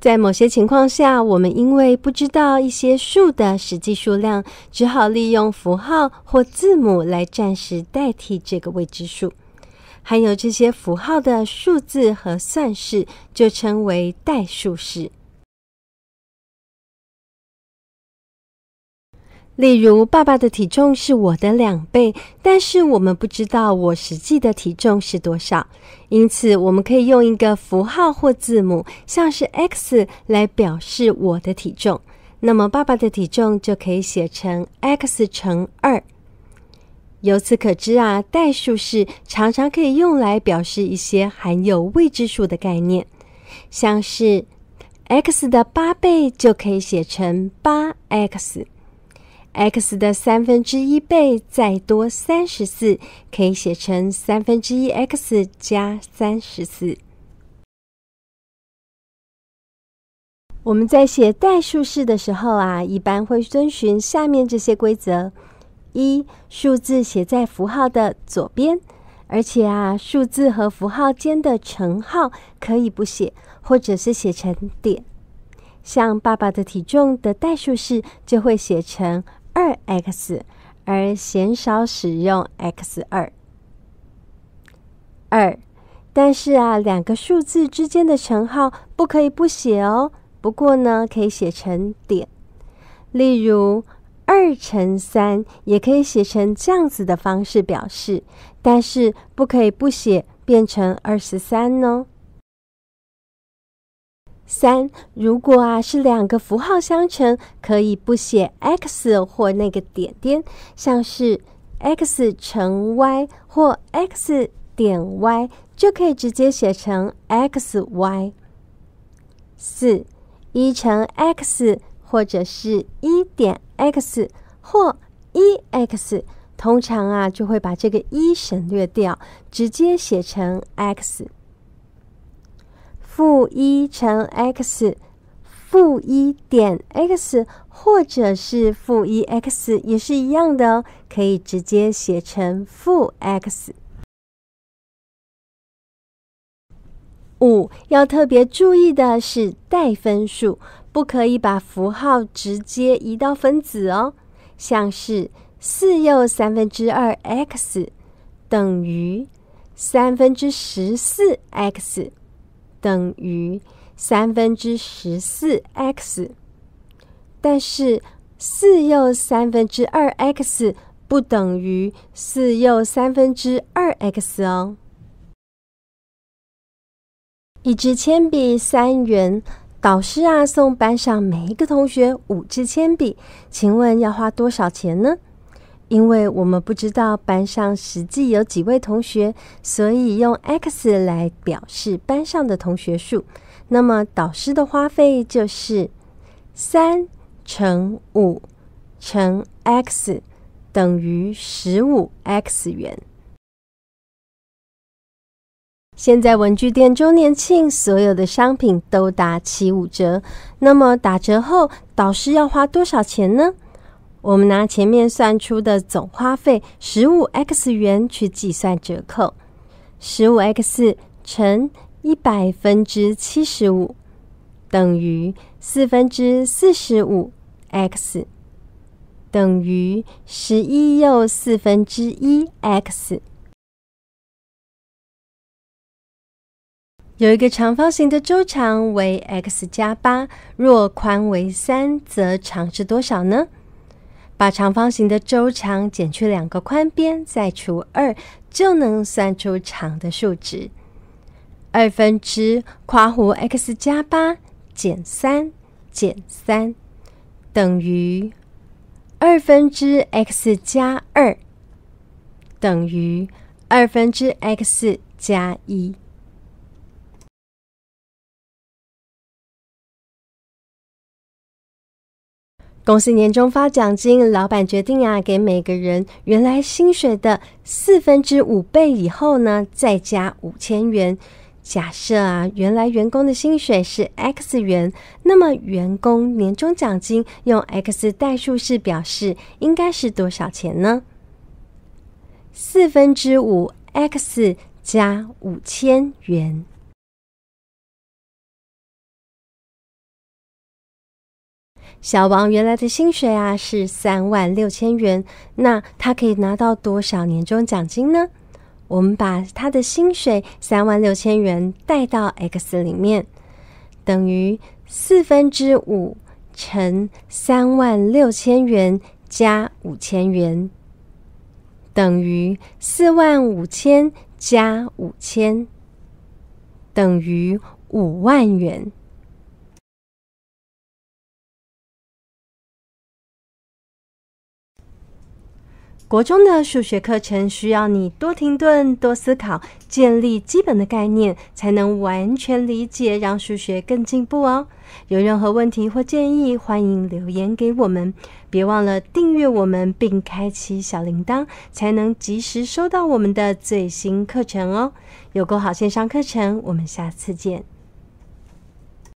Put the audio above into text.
在某些情况下，我们因为不知道一些数的实际数量，只好利用符号或字母来暂时代替这个未知数。含有这些符号的数字和算式就称为代数式。例如，爸爸的体重是我的两倍，但是我们不知道我实际的体重是多少，因此我们可以用一个符号或字母，像是 x，来表示我的体重。那么爸爸的体重就可以写成 x 乘二。由此可知啊，代数式常常可以用来表示一些含有未知数的概念，像是 x 的八倍就可以写成八 x。x 的三分之一倍再多三十四，可以写成三分之一 x 加三十四。我们在写代数式的时候啊，一般会遵循下面这些规则：一、数字写在符号的左边，而且啊，数字和符号间的乘号可以不写，或者是写成点。像爸爸的体重的代数式就会写成。二 x，而鲜少使用 x 二二，但是啊，两个数字之间的乘号不可以不写哦。不过呢，可以写成点，例如二乘三，也可以写成这样子的方式表示，但是不可以不写，变成二十三呢。三，如果啊是两个符号相乘，可以不写 x 或那个点点，像是 x 乘 y 或 x 点 y，就可以直接写成 xy。四，一乘 x 或者是一点 x 或一 x，通常啊就会把这个一省略掉，直接写成 x。负一乘 x，负一点 x，或者是负一 x 也是一样的哦，可以直接写成负 x。五要特别注意的是，带分数不可以把符号直接移到分子哦，像是四又三分之二 x 等于三分之十四 x。等于三分之十四 x，但是四又三分之二 x 不等于四又三分之二 x 哦。一支铅笔三元，导师啊送班上每一个同学五支铅笔，请问要花多少钱呢？因为我们不知道班上实际有几位同学，所以用 x 来表示班上的同学数。那么导师的花费就是三乘五乘 x 等于十五 x 元。现在文具店周年庆，所有的商品都打七五折。那么打折后，导师要花多少钱呢？我们拿前面算出的总花费十五 x 元去计算折扣，十五 x 乘一百分之七十五等于四分之四十五 x，等于十一又四分之一 x。有一个长方形的周长为 x 加八，若宽为三，则长是多少呢？把长方形的周长减去两个宽边，再除二，就能算出长的数值。二分之括弧 x 加八减三减三等于二分之 x 加二等于二分之 x 加一。公司年终发奖金，老板决定啊，给每个人原来薪水的四分之五倍以后呢，再加五千元。假设啊，原来员工的薪水是 x 元，那么员工年终奖金用 x 代数式表示，应该是多少钱呢？四分之五 x 加五千元。小王原来的薪水啊是三万六千元，那他可以拿到多少年终奖金呢？我们把他的薪水三万六千元带到 x 里面，等于四分之五乘三万六千元加五千元，等于四万五千加五千，等于五万元。国中的数学课程需要你多停顿、多思考，建立基本的概念，才能完全理解，让数学更进步哦。有任何问题或建议，欢迎留言给我们。别忘了订阅我们并开启小铃铛，才能及时收到我们的最新课程哦。有够好线上课程，我们下次见。